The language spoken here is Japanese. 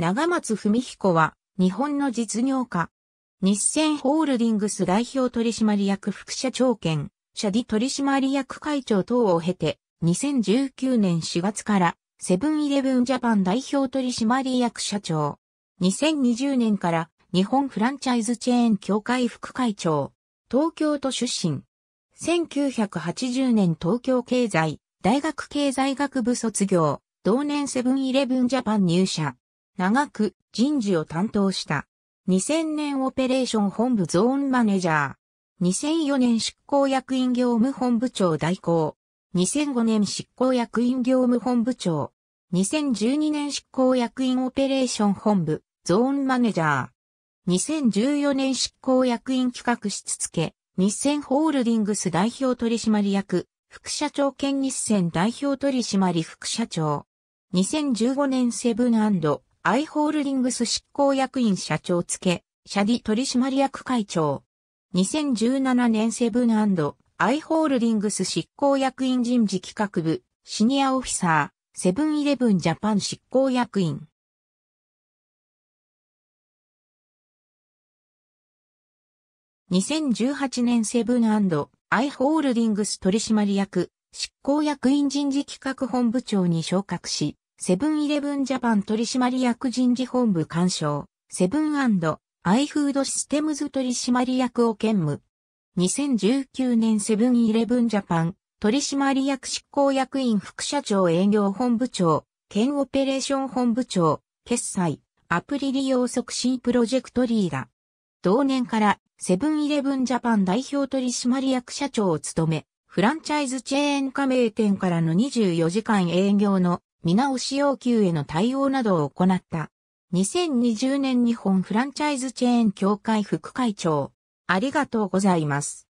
長松文彦は、日本の実業家。日清ホールディングス代表取締役副社長兼、社ディ取締役会長等を経て、2019年4月から、セブンイレブンジャパン代表取締役社長。2020年から、日本フランチャイズチェーン協会副会長。東京都出身。1980年東京経済、大学経済学部卒業。同年セブンイレブンジャパン入社。長く人事を担当した。2000年オペレーション本部ゾーンマネジャー。2004年執行役員業務本部長代行。2005年執行役員業務本部長。2012年執行役員オペレーション本部、ゾーンマネジャー。2014年執行役員企画室付け、日銭ホールディングス代表取締役、副社長兼日銭代表取締副社長。2015年セブンアイホールディングス執行役員社長付、社理取締役会長。2017年セブンアイホールディングス執行役員人事企画部、シニアオフィサー、セブンイレブンジャパン執行役員。2018年セブンアイホールディングス取締役、執行役員人事企画本部長に昇格し、セブンイレブンジャパン取締役人事本部干渉、セブンアイフードシステムズ取締役を兼務。2019年セブンイレブンジャパン取締役執行役員副社長営業本部長、兼オペレーション本部長、決済、アプリ利用促進プロジェクトリーダー。同年からセブンイレブンジャパン代表取締役社長を務め、フランチャイズチェーン加盟店からの24時間営業の見直し要求への対応などを行った。2020年日本フランチャイズチェーン協会副会長。ありがとうございます。